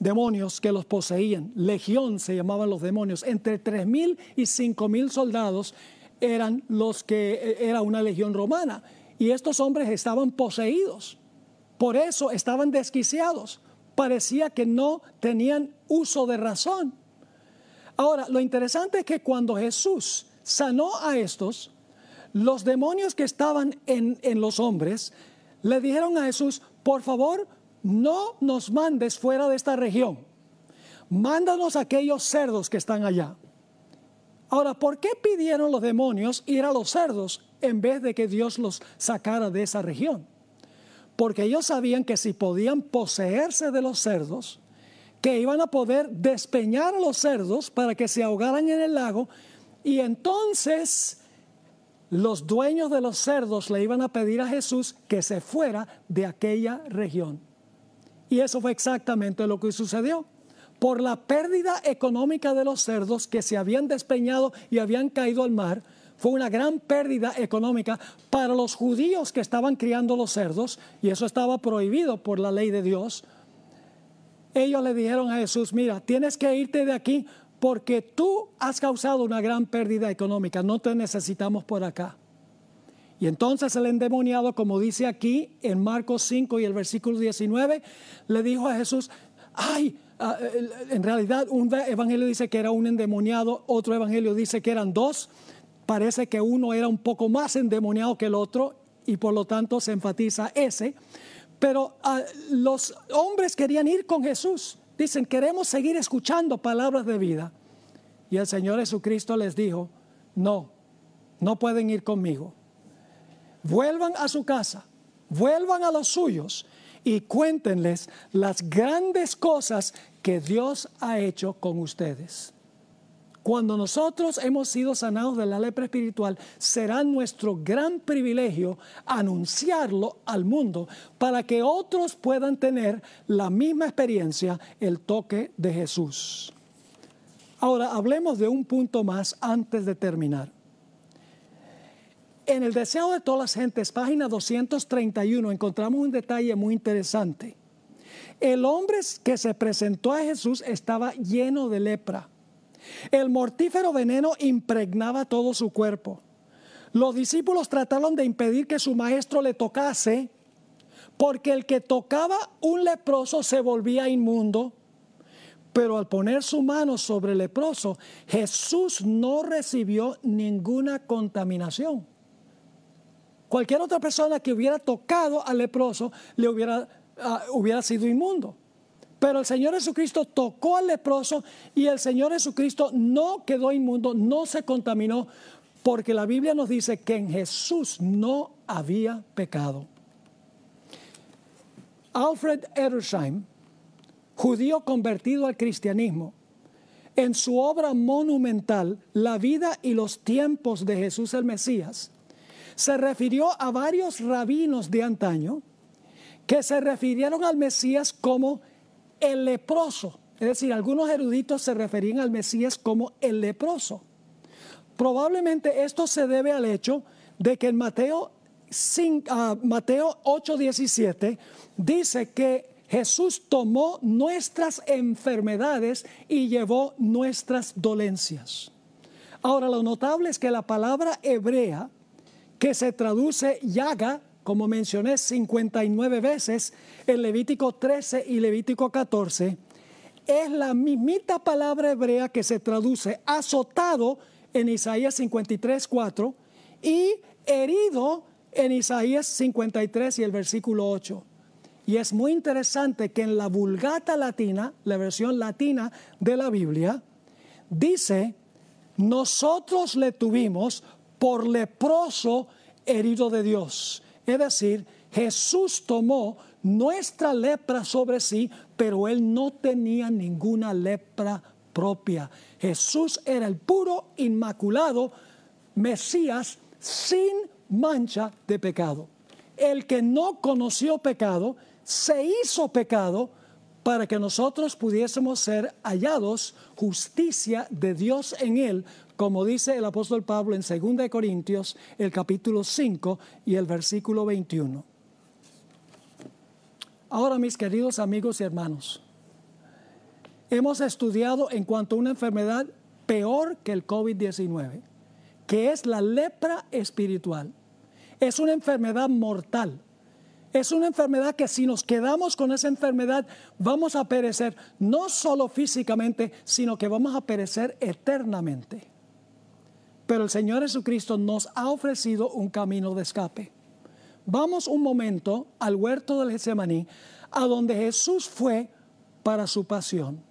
demonios que los poseían. Legión se llamaban los demonios. Entre 3.000 y 5.000 soldados eran los que eh, era una legión romana. Y estos hombres estaban poseídos. Por eso estaban desquiciados. Parecía que no tenían uso de razón. Ahora, lo interesante es que cuando Jesús sanó a estos, los demonios que estaban en, en los hombres le dijeron a Jesús, por favor, no nos mandes fuera de esta región, mándanos a aquellos cerdos que están allá. Ahora, ¿por qué pidieron los demonios ir a los cerdos en vez de que Dios los sacara de esa región? Porque ellos sabían que si podían poseerse de los cerdos, que iban a poder despeñar a los cerdos para que se ahogaran en el lago y entonces los dueños de los cerdos le iban a pedir a Jesús que se fuera de aquella región. Y eso fue exactamente lo que sucedió. Por la pérdida económica de los cerdos que se habían despeñado y habían caído al mar, fue una gran pérdida económica para los judíos que estaban criando los cerdos, y eso estaba prohibido por la ley de Dios. Ellos le dijeron a Jesús, mira, tienes que irte de aquí porque tú has causado una gran pérdida económica, no te necesitamos por acá. Y entonces el endemoniado, como dice aquí en Marcos 5 y el versículo 19, le dijo a Jesús, ay, ah, eh, en realidad un evangelio dice que era un endemoniado, otro evangelio dice que eran dos, parece que uno era un poco más endemoniado que el otro y por lo tanto se enfatiza ese. Pero ah, los hombres querían ir con Jesús, dicen, queremos seguir escuchando palabras de vida. Y el Señor Jesucristo les dijo, no, no pueden ir conmigo vuelvan a su casa, vuelvan a los suyos y cuéntenles las grandes cosas que Dios ha hecho con ustedes. Cuando nosotros hemos sido sanados de la lepra espiritual, será nuestro gran privilegio anunciarlo al mundo para que otros puedan tener la misma experiencia, el toque de Jesús. Ahora, hablemos de un punto más antes de terminar. En el deseo de todas las gentes, página 231, encontramos un detalle muy interesante. El hombre que se presentó a Jesús estaba lleno de lepra. El mortífero veneno impregnaba todo su cuerpo. Los discípulos trataron de impedir que su maestro le tocase, porque el que tocaba un leproso se volvía inmundo. Pero al poner su mano sobre el leproso, Jesús no recibió ninguna contaminación. Cualquier otra persona que hubiera tocado al leproso le hubiera, ah, hubiera sido inmundo. Pero el Señor Jesucristo tocó al leproso y el Señor Jesucristo no quedó inmundo, no se contaminó, porque la Biblia nos dice que en Jesús no había pecado. Alfred Edersheim, judío convertido al cristianismo, en su obra monumental, La vida y los tiempos de Jesús el Mesías, se refirió a varios rabinos de antaño que se refirieron al Mesías como el leproso. Es decir, algunos eruditos se referían al Mesías como el leproso. Probablemente esto se debe al hecho de que en Mateo, 8:17 ah, dice que Jesús tomó nuestras enfermedades y llevó nuestras dolencias. Ahora, lo notable es que la palabra hebrea que se traduce llaga, como mencioné 59 veces en Levítico 13 y Levítico 14, es la mismita palabra hebrea que se traduce azotado en Isaías 53, 4 y herido en Isaías 53 y el versículo 8. Y es muy interesante que en la vulgata latina, la versión latina de la Biblia, dice, nosotros le tuvimos por leproso herido de Dios. Es decir, Jesús tomó nuestra lepra sobre sí, pero él no tenía ninguna lepra propia. Jesús era el puro, inmaculado Mesías sin mancha de pecado. El que no conoció pecado, se hizo pecado para que nosotros pudiésemos ser hallados justicia de Dios en él, como dice el apóstol Pablo en 2 Corintios, el capítulo 5 y el versículo 21. Ahora, mis queridos amigos y hermanos, hemos estudiado en cuanto a una enfermedad peor que el COVID-19, que es la lepra espiritual. Es una enfermedad mortal. Es una enfermedad que si nos quedamos con esa enfermedad vamos a perecer no solo físicamente, sino que vamos a perecer eternamente. Pero el Señor Jesucristo nos ha ofrecido un camino de escape. Vamos un momento al huerto del Getsemaní, a donde Jesús fue para su pasión.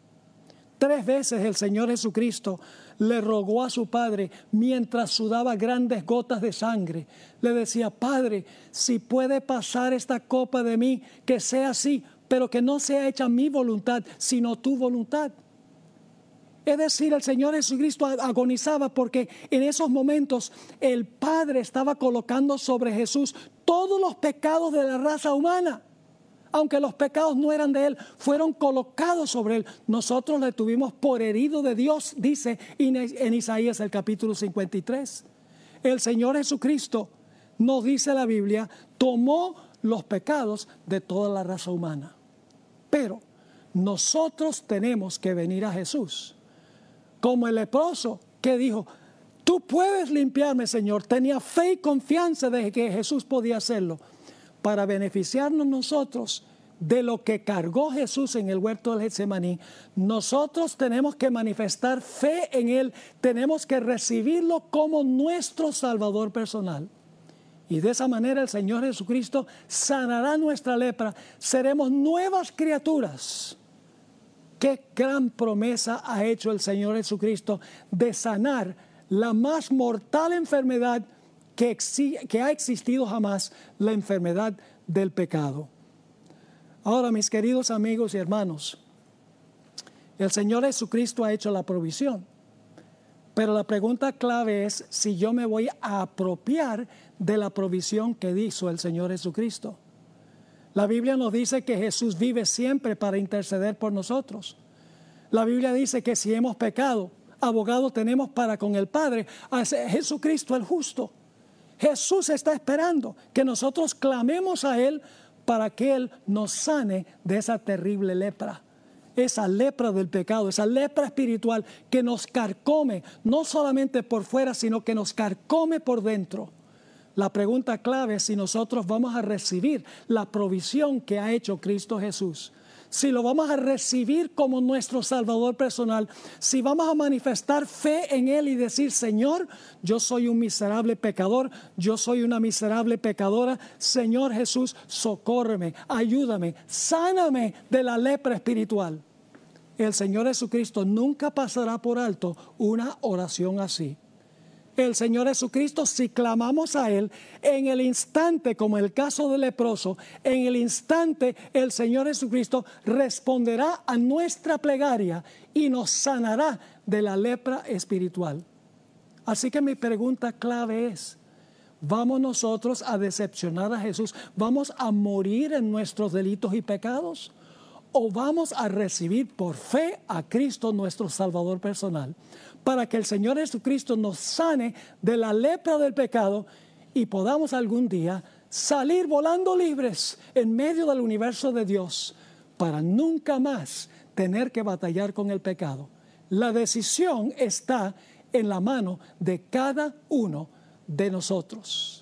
Tres veces el Señor Jesucristo le rogó a su Padre mientras sudaba grandes gotas de sangre. Le decía, Padre, si puede pasar esta copa de mí, que sea así, pero que no sea hecha mi voluntad, sino tu voluntad. Es decir, el Señor Jesucristo agonizaba porque en esos momentos el Padre estaba colocando sobre Jesús todos los pecados de la raza humana. Aunque los pecados no eran de Él, fueron colocados sobre Él. Nosotros le tuvimos por herido de Dios, dice en Isaías el capítulo 53. El Señor Jesucristo, nos dice la Biblia, tomó los pecados de toda la raza humana. Pero nosotros tenemos que venir a Jesús como el leproso que dijo, tú puedes limpiarme, Señor. Tenía fe y confianza de que Jesús podía hacerlo para beneficiarnos nosotros de lo que cargó Jesús en el huerto del Getsemaní. Nosotros tenemos que manifestar fe en Él, tenemos que recibirlo como nuestro Salvador personal. Y de esa manera el Señor Jesucristo sanará nuestra lepra, seremos nuevas criaturas Qué gran promesa ha hecho el Señor Jesucristo de sanar la más mortal enfermedad que, ha existido jamás, la enfermedad del pecado. Ahora, mis queridos amigos y hermanos, el Señor Jesucristo ha hecho la provisión. Pero la pregunta clave es si yo me voy a apropiar de la provisión que hizo el Señor Jesucristo. La Biblia nos dice que Jesús vive siempre para interceder por nosotros. La Biblia dice que si hemos pecado, abogado tenemos para con el Padre, Jesucristo el justo. Jesús está esperando que nosotros clamemos a Él para que Él nos sane de esa terrible lepra. Esa lepra del pecado, esa lepra espiritual que nos carcome, no solamente por fuera, sino que nos carcome por dentro. La pregunta clave es si nosotros vamos a recibir la provisión que ha hecho Cristo Jesús. Si lo vamos a recibir como nuestro Salvador personal, si vamos a manifestar fe en Él y decir, Señor, yo soy un miserable pecador, yo soy una miserable pecadora, Señor Jesús, socórreme, ayúdame, sáname de la lepra espiritual. El Señor Jesucristo nunca pasará por alto una oración así el Señor Jesucristo si clamamos a Él en el instante, como el caso del leproso, en el instante el Señor Jesucristo responderá a nuestra plegaria y nos sanará de la lepra espiritual. Así que mi pregunta clave es, ¿vamos nosotros a decepcionar a Jesús? ¿Vamos a morir en nuestros delitos y pecados? ¿O vamos a recibir por fe a Cristo nuestro Salvador personal? para que el Señor Jesucristo nos sane de la lepra del pecado y podamos algún día salir volando libres en medio del universo de Dios para nunca más tener que batallar con el pecado. La decisión está en la mano de cada uno de nosotros.